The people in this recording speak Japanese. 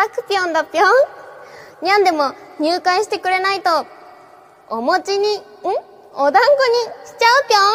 さくぴんだぴょんにゃんでも入会してくれないと、お餅に、んお団子にしちゃうぴょん